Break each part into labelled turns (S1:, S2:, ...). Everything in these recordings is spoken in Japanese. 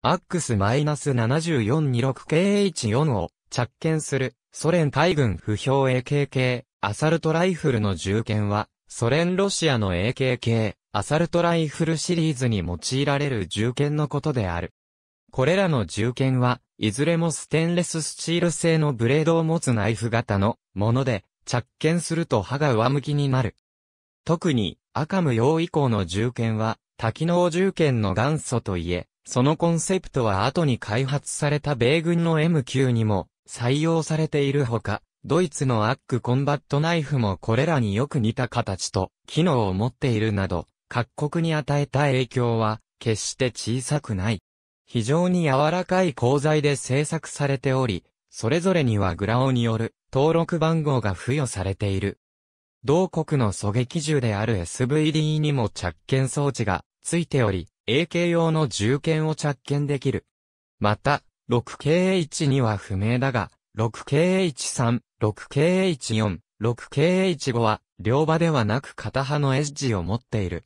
S1: アッ a ス7 4 2 6 k h 4を着剣するソ連海軍不評 AKK アサルトライフルの銃剣はソ連ロシアの AKK アサルトライフルシリーズに用いられる銃剣のことである。これらの銃剣はいずれもステンレススチール製のブレードを持つナイフ型のもので着剣すると刃が上向きになる。特に、赤無用以降の銃剣は、多機能銃剣の元祖といえ、そのコンセプトは後に開発された米軍の M9 にも採用されているほか、ドイツのアックコンバットナイフもこれらによく似た形と機能を持っているなど、各国に与えた影響は決して小さくない。非常に柔らかい鋼材で製作されており、それぞれにはグラオによる登録番号が付与されている。同国の狙撃銃である SVD にも着剣装置が付いており、AK 用の銃剣を着剣できる。また、6 k h には不明だが、6KH3、6KH4、6KH5 は、両刃ではなく片刃のエッジを持っている。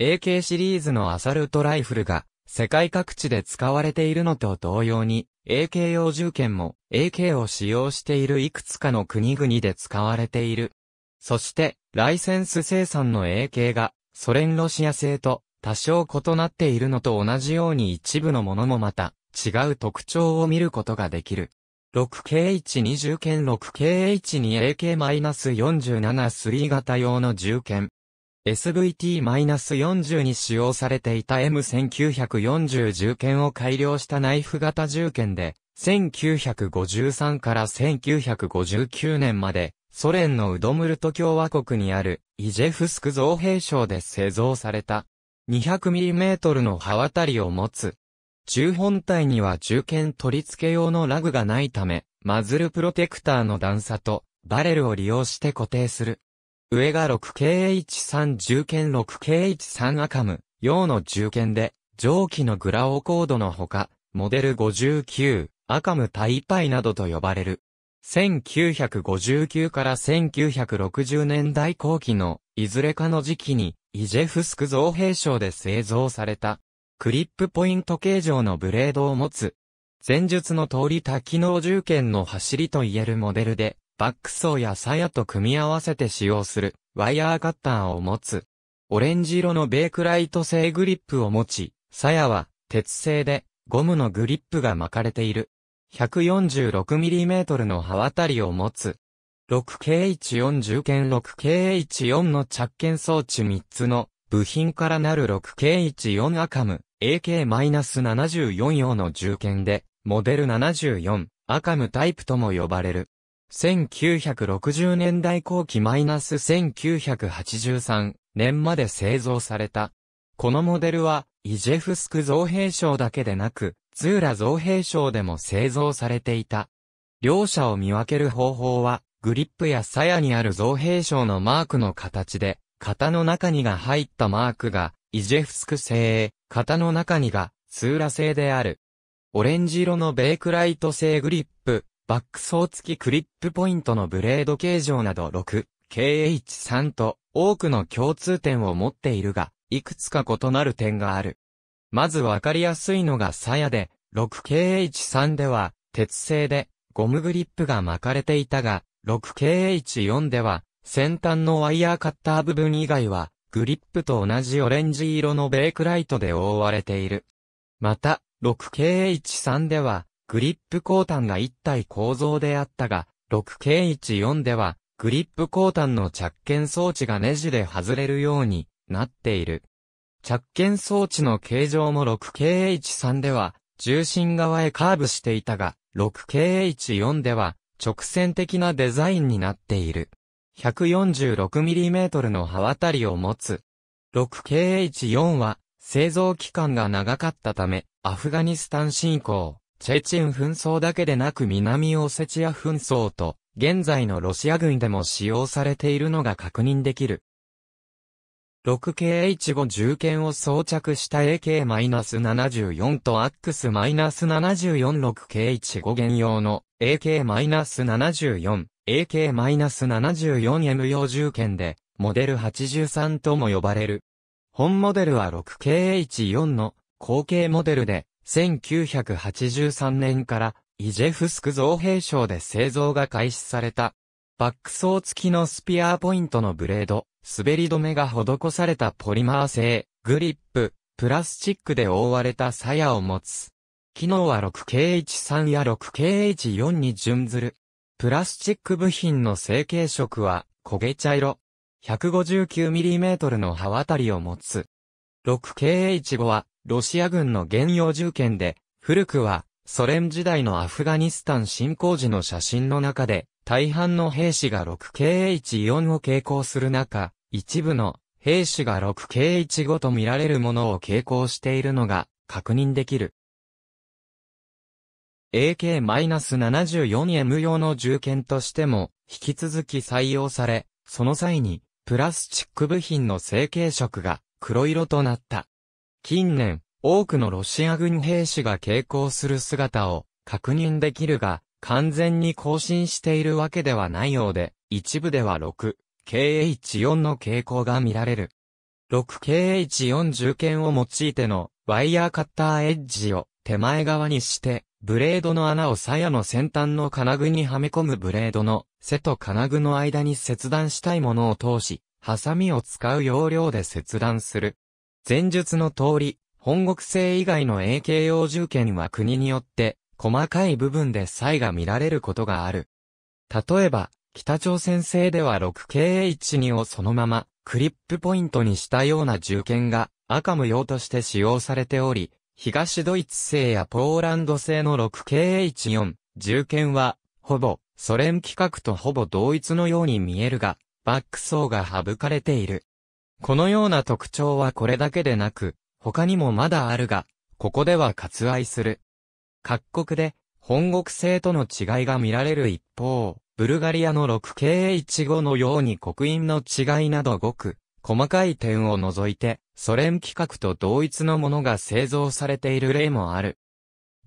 S1: AK シリーズのアサルトライフルが、世界各地で使われているのと同様に、AK 用銃剣も AK を使用しているいくつかの国々で使われている。そして、ライセンス生産の AK が、ソ連ロシア製と多少異なっているのと同じように一部のものもまた、違う特徴を見ることができる。6KH2 0剣 6KH2AK-473 型用の銃剣。SVT-40 に使用されていた M1940 銃剣を改良したナイフ型銃剣で、1953から1959年まで、ソ連のウドムルト共和国にあるイジェフスク造兵省で製造された 200mm の刃渡りを持つ。銃本体には銃剣取り付け用のラグがないため、マズルプロテクターの段差とバレルを利用して固定する。上が 6KH3 重剣 6KH3 アカム、用の重剣で、上記のグラオコードのほか、モデル59、アカムタイパイなどと呼ばれる。1959から1960年代後期のいずれかの時期にイジェフスク造兵省で製造されたクリップポイント形状のブレードを持つ前述の通り多機能銃剣の走りといえるモデルでバック層や鞘と組み合わせて使用するワイヤーカッターを持つオレンジ色のベークライト製グリップを持ち鞘は鉄製でゴムのグリップが巻かれている。146mm の刃渡りを持つ。6KH4 重剣 6KH4 の着剣装置3つの部品からなる 6KH4 アカム AK-74 用の重剣で、モデル74アカムタイプとも呼ばれる。1960年代後期 -1983 年まで製造された。このモデルは、イジェフスク造兵省だけでなく、ツーラ造幣省でも製造されていた。両者を見分ける方法は、グリップや鞘にある造幣省のマークの形で、型の中にが入ったマークが、イジェフスク製、型の中にが、ツーラ製である。オレンジ色のベイクライト製グリップ、バック層付きクリップポイントのブレード形状など6、KH3 と多くの共通点を持っているが、いくつか異なる点がある。まずわかりやすいのが鞘で、6KH3 では、鉄製で、ゴムグリップが巻かれていたが、6KH4 では、先端のワイヤーカッター部分以外は、グリップと同じオレンジ色のベークライトで覆われている。また、6KH3 では、グリップ鋼炭が一体構造であったが、6 k h 4では、グリップ鋼炭の着剣装置がネジで外れるようになっている。着剣装置の形状も 6KH3 では、重心側へカーブしていたが、6KH4 では、直線的なデザインになっている。146mm の刃渡りを持つ。6KH4 は、製造期間が長かったため、アフガニスタン侵攻、チェチン紛争だけでなく南オセチア紛争と、現在のロシア軍でも使用されているのが確認できる。6KH5 重剣を装着した AK-74 と AX-746KH5 弦用の AK-74、AK-74M 用重剣で、モデル83とも呼ばれる。本モデルは 6KH4 の後継モデルで、1983年からイジェフスク造兵省で製造が開始された。バック層付きのスピアーポイントのブレード、滑り止めが施されたポリマー製、グリップ、プラスチックで覆われた鞘を持つ。機能は 6KH3 や 6KH4 に準ずる。プラスチック部品の成形色は焦げ茶色。159mm の刃渡りを持つ。6KH5 はロシア軍の現用銃剣で、古くはソ連時代のアフガニスタン侵攻時の写真の中で大半の兵士が 6KH4 を傾向する中、一部の兵士が 6KH5 と見られるものを傾向しているのが確認できる。AK-74M 用の銃剣としても引き続き採用され、その際にプラスチック部品の成型色が黒色となった。近年、多くのロシア軍兵士が傾向する姿を確認できるが、完全に更新しているわけではないようで、一部では 6KH4 の傾向が見られる。6KH4 重剣を用いてのワイヤーカッターエッジを手前側にして、ブレードの穴を鞘の先端の金具にはめ込むブレードの背と金具の間に切断したいものを通し、ハサミを使う要領で切断する。前述の通り、本国製以外の AK 用銃剣は国によって細かい部分で差異が見られることがある。例えば、北朝鮮製では 6KH2 をそのままクリップポイントにしたような銃剣が赤無用として使用されており、東ドイツ製やポーランド製の 6KH4 銃剣はほぼソ連規格とほぼ同一のように見えるが、バック層が省かれている。このような特徴はこれだけでなく、他にもまだあるが、ここでは割愛する。各国で本国製との違いが見られる一方、ブルガリアの 6KH5 のように刻印の違いなどごく細かい点を除いて、ソ連規格と同一のものが製造されている例もある。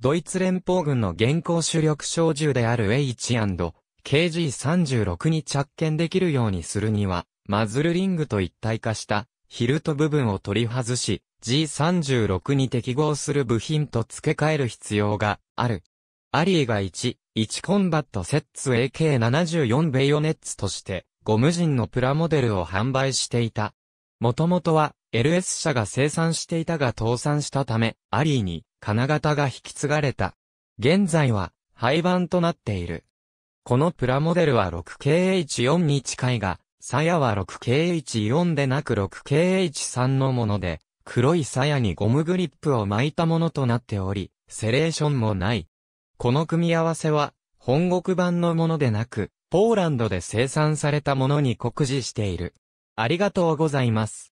S1: ドイツ連邦軍の現行主力小銃である H&KG36 に着剣できるようにするには、マズルリングと一体化したヒルト部分を取り外し、G36 に適合する部品と付け替える必要がある。アリーが1、1コンバットセッツ AK74 ベヨネッツとしてゴム人のプラモデルを販売していた。もともとは LS 社が生産していたが倒産したため、アリーに金型が引き継がれた。現在は廃盤となっている。このプラモデルは 6KH4 に近いが、鞘は 6KH4 でなく 6KH3 のもので、黒い鞘にゴムグリップを巻いたものとなっており、セレーションもない。この組み合わせは、本国版のものでなく、ポーランドで生産されたものに酷似している。ありがとうございます。